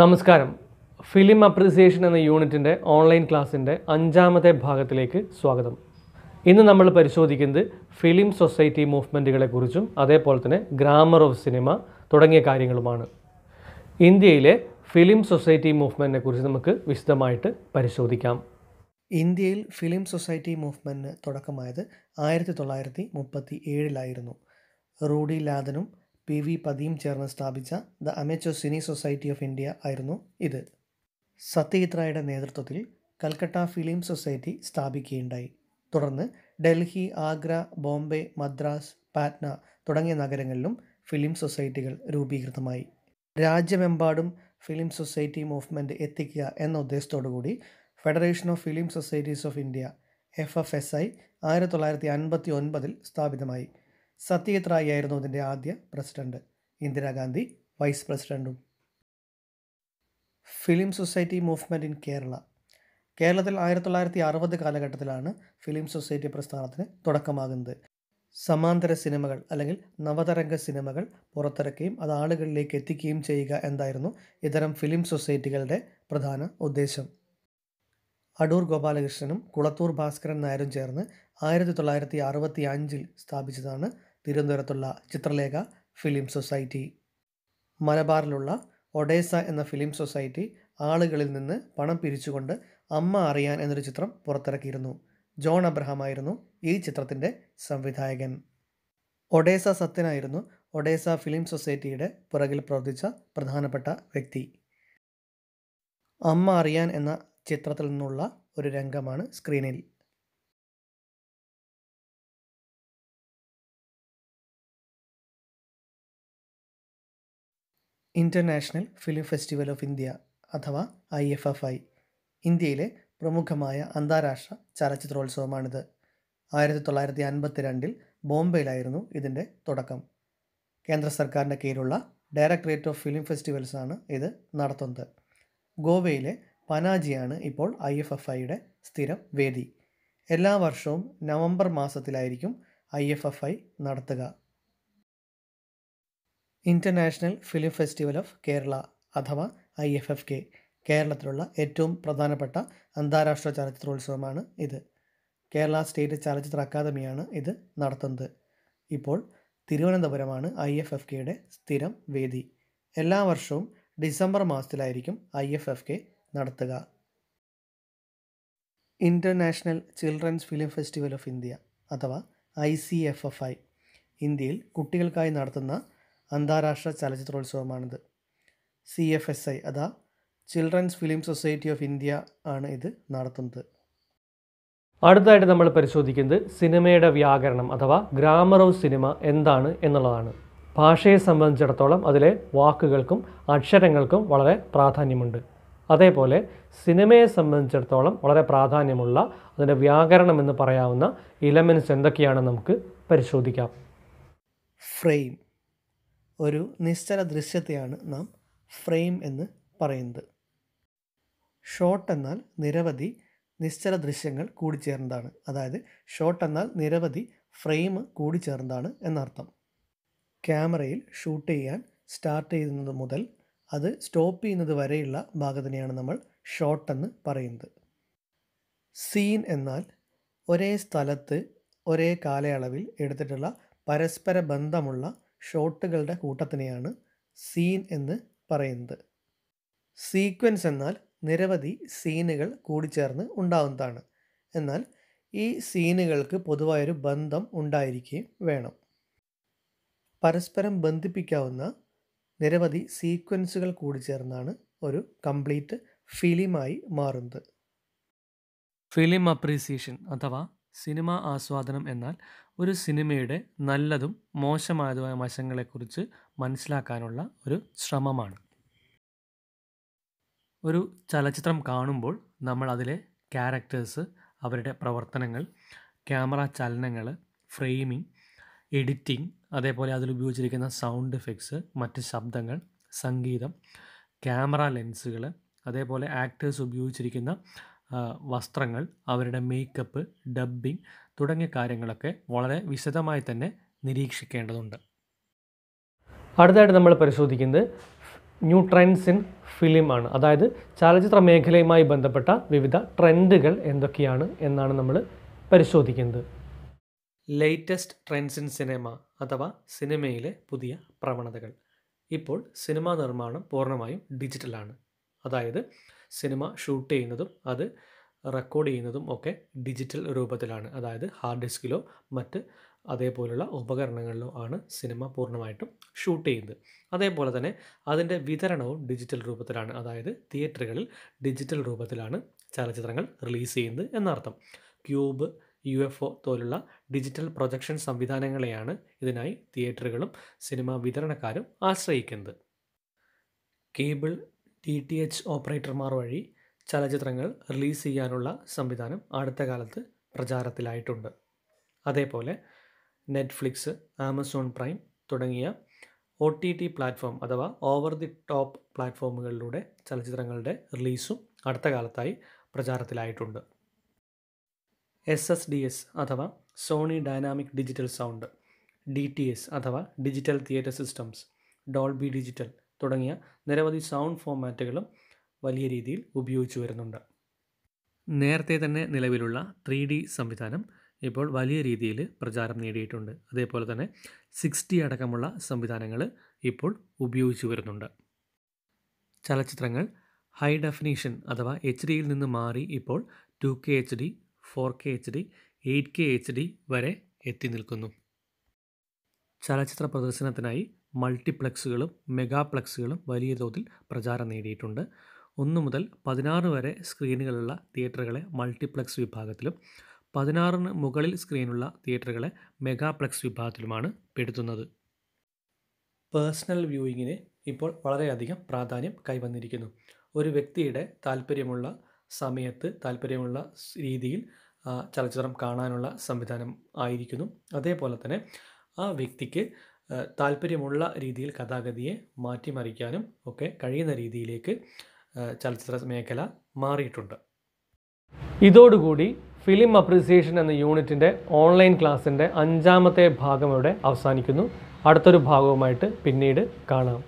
നമസ്കാരം film appreciation എന്ന യൂണിറ്റിൻ്റെ ഓൺലൈൻ ക്ലാസ്സിൻ്റെ അഞ്ചാമത്തെ ഭാഗത്തിലേക്ക് സ്വാഗതം ഇന്ന് നമ്മൾ പരിശോധിക്കുന്നത് ഫിലിം സൊസൈറ്റി മൂവ്മെൻറ്റുകളെക്കുറിച്ചും അതേപോലെ തന്നെ ഗ്രാമർ ഓഫ് സിനിമ തുടങ്ങിയ കാര്യങ്ങളുമാണ് ഇന്ത്യയിലെ ഫിലിം സൊസൈറ്റി മൂവ്മെൻറ്റിനെ കുറിച്ച് നമുക്ക് വിശദമായിട്ട് പരിശോധിക്കാം ഇന്ത്യയിൽ ഫിലിം സൊസൈറ്റി മൂവ്മെൻറ്റിന് തുടക്കമായത് ആയിരത്തി തൊള്ളായിരത്തി മുപ്പത്തി ഏഴിലായിരുന്നു റൂഡി ലാദനും പി വി പതിയും ചേർന്ന് സ്ഥാപിച്ച ദ അമേച്ചോ സിനി സൊസൈറ്റി ഓഫ് ഇന്ത്യ ആയിരുന്നു ഇത് സത്യജിത്രായുടെ നേതൃത്വത്തിൽ കൽക്കട്ട ഫിലിം സൊസൈറ്റി സ്ഥാപിക്കുകയുണ്ടായി തുടർന്ന് ഡൽഹി ആഗ്ര ബോംബെ മദ്രാസ് പാറ്റ്ന തുടങ്ങിയ നഗരങ്ങളിലും ഫിലിം സൊസൈറ്റികൾ രൂപീകൃതമായി രാജ്യമെമ്പാടും ഫിലിം സൊസൈറ്റി മൂവ്മെൻറ്റ് എത്തിക്കുക എന്ന ഉദ്ദേശത്തോടുകൂടി federation of film societies of India F F S I ആയിരത്തി തൊള്ളായിരത്തി അൻപത്തി ഒൻപതിൽ സ്ഥാപിതമായി സത്യജിത് റായ് ആയിരുന്നു അതിൻ്റെ ആദ്യ പ്രസിഡന്റ് ഇന്ദിരാഗാന്ധി വൈസ് പ്രസിഡന്റും film society movement in Kerala കേരളത്തിൽ ആയിരത്തി തൊള്ളായിരത്തി അറുപത് കാലഘട്ടത്തിലാണ് ഫിലിം സൊസൈറ്റി പ്രസ്ഥാനത്തിന് തുടക്കമാകുന്നത് സമാന്തര സിനിമകൾ അല്ലെങ്കിൽ നവതരംഗ സിനിമകൾ പുറത്തിറക്കുകയും അത് ആളുകളിലേക്ക് എത്തിക്കുകയും ചെയ്യുക എന്തായിരുന്നു ഇത്തരം ഫിലിം സൊസൈറ്റികളുടെ പ്രധാന ഉദ്ദേശം അടൂർ ഗോപാലകൃഷ്ണനും കുളത്തൂർ ഭാസ്കരൻ നായരും ചേർന്ന് ആയിരത്തി തൊള്ളായിരത്തി അറുപത്തി അഞ്ചിൽ സ്ഥാപിച്ചതാണ് തിരുവനന്തപുരത്തുള്ള ചിത്രലേഖ ഫിലിം സൊസൈറ്റി മലബാറിലുള്ള ഒഡേസ എന്ന ഫിലിം സൊസൈറ്റി ആളുകളിൽ നിന്ന് പണം പിരിച്ചുകൊണ്ട് അമ്മ അറിയാൻ എന്നൊരു ചിത്രം പുറത്തിറക്കിയിരുന്നു ജോൺ അബ്രഹാം ആയിരുന്നു ഈ ചിത്രത്തിൻ്റെ സംവിധായകൻ ഒഡേസ സത്യനായിരുന്നു ഒഡേസ ഫിലിം സൊസൈറ്റിയുടെ പുറകിൽ പ്രവർത്തിച്ച പ്രധാനപ്പെട്ട വ്യക്തി അമ്മ അറിയാൻ എന്ന ചിത്രത്തിൽ നിന്നുള്ള ഒരു രംഗമാണ് സ്ക്രീനിൽ international film festival of India അഥവാ ഐ എഫ് എഫ് ഐ ഇന്ത്യയിലെ പ്രമുഖമായ അന്താരാഷ്ട്ര ചലച്ചിത്രോത്സവമാണിത് ആയിരത്തി തൊള്ളായിരത്തി രണ്ടിൽ ബോംബെയിലായിരുന്നു ഇതിൻ്റെ തുടക്കം കേന്ദ്ര സർക്കാരിൻ്റെ കീഴിലുള്ള ഡയറക്ടറേറ്റ് ഓഫ് ഫിലിം ഫെസ്റ്റിവൽസാണ് ഇത് നടത്തുന്നത് ഗോവയിലെ പനാജിയാണ് ഇപ്പോൾ ഐ എഫ് എഫ് ഐയുടെ സ്ഥിരം വേദി എല്ലാ വർഷവും നവംബർ മാസത്തിലായിരിക്കും ഐ എഫ് എഫ് ഐ നടത്തുക international film festival of Kerala അഥവാ ഐ എഫ് എഫ് കെ കേരളത്തിലുള്ള ഏറ്റവും പ്രധാനപ്പെട്ട അന്താരാഷ്ട്ര ചലച്ചിത്രോത്സവമാണ് ഇത് കേരള സ്റ്റേറ്റ് ചലച്ചിത്ര അക്കാദമിയാണ് ഇത് നടത്തുന്നത് ഇപ്പോൾ തിരുവനന്തപുരമാണ് ഐ എഫ് എഫ് കെയുടെ സ്ഥിരം വേദി എല്ലാ വർഷവും ഡിസംബർ മാസത്തിലായിരിക്കും ഐ എഫ് എഫ് കെ നടത്തുക international children's film festival of India അഥവാ I C F F I ഇന്ത്യയിൽ കുട്ടികൾക്കായി നടത്തുന്ന അന്താരാഷ്ട്ര ചലച്ചിത്രോത്സവമാണിത് സി എഫ് എസ് ഐ അതാ children's film society of India ആണ് ഇത് നടത്തുന്നത് അടുത്തായിട്ട് നമ്മൾ പരിശോധിക്കുന്നത് സിനിമയുടെ വ്യാകരണം അഥവാ ഗ്രാമർ ഓഫ് സിനിമ എന്താണ് എന്നുള്ളതാണ് ഭാഷയെ സംബന്ധിച്ചിടത്തോളം അതിലെ വാക്കുകൾക്കും അക്ഷരങ്ങൾക്കും വളരെ പ്രാധാന്യമുണ്ട് അതേപോലെ സിനിമയെ സംബന്ധിച്ചിടത്തോളം വളരെ പ്രാധാന്യമുള്ള അതിൻ്റെ വ്യാകരണം എന്ന് പറയാവുന്ന ഇലമെൻസ് എന്തൊക്കെയാണ് നമുക്ക് പരിശോധിക്കാം ഫ്രെയിം ഒരു നിശ്ചല ദൃശ്യത്തെയാണ് നാം ഫ്രെയിം എന്ന് പറയുന്നത് ഷോട്ട് എന്നാൽ നിരവധി നിശ്ചല ദൃശ്യങ്ങൾ കൂടിച്ചേർന്നതാണ് അതായത് ഷോട്ട് എന്നാൽ നിരവധി ഫ്രെയിം കൂടിച്ചേർന്നതാണ് എന്നർത്ഥം ക്യാമറയിൽ ഷൂട്ട് ചെയ്യാൻ സ്റ്റാർട്ട് ചെയ്യുന്നത് മുതൽ അത് സ്റ്റോപ്പ് ചെയ്യുന്നത് വരെയുള്ള ഭാഗത്തിനെയാണ് നമ്മൾ ഷോട്ട് എന്ന് പറയുന്നത് സീൻ എന്നാൽ ഒരേ സ്ഥലത്ത് ഒരേ കാലയളവിൽ എടുത്തിട്ടുള്ള പരസ്പര ബന്ധമുള്ള ഷോട്ടുകളുടെ കൂട്ടത്തിനെയാണ് സീൻ എന്ന് പറയുന്നത് സീക്വൻസ് എന്നാൽ നിരവധി സീനുകൾ കൂടിച്ചേർന്ന് ഉണ്ടാകുന്നതാണ് എന്നാൽ ഈ സീനുകൾക്ക് പൊതുവായൊരു ബന്ധം ഉണ്ടായിരിക്കുകയും വേണം പരസ്പരം ബന്ധിപ്പിക്കാവുന്ന നിരവധി സീക്വൻസുകൾ കൂടി ചേർന്നാണ് ഒരു കംപ്ലീറ്റ് ഫിലിമായി മാറുന്നത് ഫിലിം അപ്രീസിയേഷൻ അഥവാ സിനിമ ആസ്വാദനം എന്നാൽ ഒരു സിനിമയുടെ നല്ലതും മോശമായതുമായ വശങ്ങളെക്കുറിച്ച് മനസ്സിലാക്കാനുള്ള ഒരു ശ്രമമാണ് ഒരു ചലച്ചിത്രം കാണുമ്പോൾ നമ്മൾ അതിലെ ക്യാരക്ടേഴ്സ് അവരുടെ പ്രവർത്തനങ്ങൾ ക്യാമറ ചലനങ്ങൾ ഫ്രെയിമിംഗ് എഡിറ്റിംഗ് അതേപോലെ അതിൽ ഉപയോഗിച്ചിരിക്കുന്ന സൗണ്ട് എഫക്ട്സ് മറ്റ് ശബ്ദങ്ങൾ സംഗീതം ക്യാമറ ലെൻസുകൾ അതേപോലെ ആക്ടേഴ്സ് ഉപയോഗിച്ചിരിക്കുന്ന വസ്ത്രങ്ങൾ അവരുടെ മേക്കപ്പ് ഡബ്ബിംഗ് തുടങ്ങിയ കാര്യങ്ങളൊക്കെ വളരെ വിശദമായി തന്നെ നിരീക്ഷിക്കേണ്ടതുണ്ട് അടുത്തായിട്ട് നമ്മൾ പരിശോധിക്കുന്നത് ന്യൂ ട്രെൻഡ്സ് ഇൻ ഫിലിം ആണ് അതായത് ചലച്ചിത്ര മേഖലയുമായി ബന്ധപ്പെട്ട വിവിധ ട്രെൻഡുകൾ എന്തൊക്കെയാണ് എന്നാണ് നമ്മൾ പരിശോധിക്കുന്നത് ലേറ്റസ്റ്റ് ട്രെൻഡ്സ് ഇൻ സിനിമ അഥവാ സിനിമയിലെ പുതിയ പ്രവണതകൾ ഇപ്പോൾ സിനിമാ നിർമ്മാണം പൂർണ്ണമായും ഡിജിറ്റലാണ് അതായത് സിനിമ ഷൂട്ട് ചെയ്യുന്നതും അത് റെക്കോർഡ് ചെയ്യുന്നതും ഒക്കെ ഡിജിറ്റൽ രൂപത്തിലാണ് അതായത് ഹാർഡ് ഡിസ്കിലോ മറ്റ് അതേപോലുള്ള ഉപകരണങ്ങളിലോ ആണ് സിനിമ പൂർണ്ണമായിട്ടും ഷൂട്ട് ചെയ്യുന്നത് അതേപോലെ തന്നെ അതിൻ്റെ വിതരണവും ഡിജിറ്റൽ രൂപത്തിലാണ് അതായത് തിയേറ്ററുകളിൽ ഡിജിറ്റൽ രൂപത്തിലാണ് ചലച്ചിത്രങ്ങൾ റിലീസ് ചെയ്യുന്നത് എന്നർത്ഥം ക്യൂബ് യു എഫ് ഒ പോലുള്ള ഡിജിറ്റൽ പ്രൊജക്ഷൻ സംവിധാനങ്ങളെയാണ് ഇതിനായി തിയേറ്ററുകളും സിനിമാ വിതരണക്കാരും ആശ്രയിക്കുന്നത് കേബിൾ ഡി ടി എച്ച് ഓപ്പറേറ്റർമാർ വഴി ചലച്ചിത്രങ്ങൾ റിലീസ് ചെയ്യാനുള്ള സംവിധാനം അടുത്ത കാലത്ത് പ്രചാരത്തിലായിട്ടുണ്ട് അതേപോലെ നെറ്റ്ഫ്ലിക്സ് ആമസോൺ പ്രൈം തുടങ്ങിയ ഒ ടി ടി പ്ലാറ്റ്ഫോം അഥവാ ഓവർ ദി ടോപ്പ് പ്ലാറ്റ്ഫോമുകളിലൂടെ ചലച്ചിത്രങ്ങളുടെ റിലീസും അടുത്ത കാലത്തായി പ്രചാരത്തിലായിട്ടുണ്ട് എസ് എസ് ഡി എസ് അഥവാ Sony dynamic digital sound D T S അഥവാ digital theatre systems Dolby digital തുടങ്ങിയ നിരവധി സൗണ്ട് ഫോമാറ്റുകളും വലിയ രീതിയിൽ ഉപയോഗിച്ചു വരുന്നുണ്ട് നേരത്തെ തന്നെ നിലവിലുള്ള ത്രീ ഡി സംവിധാനം ഇപ്പോൾ വലിയ രീതിയിൽ പ്രചാരം നേടിയിട്ടുണ്ട് അതേപോലെ തന്നെ സിക്സ്റ്റി അടക്കമുള്ള സംവിധാനങ്ങൾ ഇപ്പോൾ ഉപയോഗിച്ചു വരുന്നുണ്ട് ചലച്ചിത്രങ്ങൾ ഹൈ ഡെഫിനേഷൻ അഥവാ എച്ച് ഡിയിൽ നിന്ന് മാറി ഇപ്പോൾ two K H D four K H D eight K H D വരെ എത്തി നിൽക്കുന്നു ചലച്ചിത്ര പ്രദർശനത്തിനായി മൾട്ടിപ്ലക്സുകളും മെഗാപ്ലക്സുകളും വലിയ തോതിൽ പ്രചാരം നേടിയിട്ടുണ്ട് ഒന്ന് മുതൽ പതിനാറ് വരെ സ്ക്രീനുകളുള്ള തിയേറ്ററുകളെ മൾട്ടിപ്ലക്സ് വിഭാഗത്തിലും പതിനാറിന് മുകളിൽ സ്ക്രീനുള്ള തിയേറ്ററുകളെ മെഗാപ്ലക്സ് വിഭാഗത്തിലുമാണ് പെടുത്തുന്നത് പേഴ്സണൽ വ്യൂയിങ്ങിന് ഇപ്പോൾ വളരെയധികം പ്രാധാന്യം കൈവന്നിരിക്കുന്നു ഒരു വ്യക്തിയുടെ താല്പര്യമുള്ള സമയത്ത് താല്പര്യമുള്ള രീതിയിൽ ചലച്ചിത്രം കാണാനുള്ള സംവിധാനം ആയിരിക്കുന്നു അതേപോലെ തന്നെ ആ വ്യക്തിക്ക് താല്പര്യമുള്ള രീതിയിൽ കഥാഗതിയെ മാറ്റിമറിക്കാനും ഒക്കെ കഴിയുന്ന രീതിയിലേക്ക് ചലച്ചിത്ര മേഖല മാറിയിട്ടുണ്ട് ഇതോടുകൂടി ഫിലിം അപ്രിസിയേഷൻ എന്ന യൂണിറ്റിൻ്റെ ഓൺലൈൻ ക്ലാസ്സിൻ്റെ അഞ്ചാമത്തെ ഭാഗം ഇവിടെ അവസാനിക്കുന്നു അടുത്തൊരു ഭാഗവുമായിട്ട് പിന്നീട് കാണാം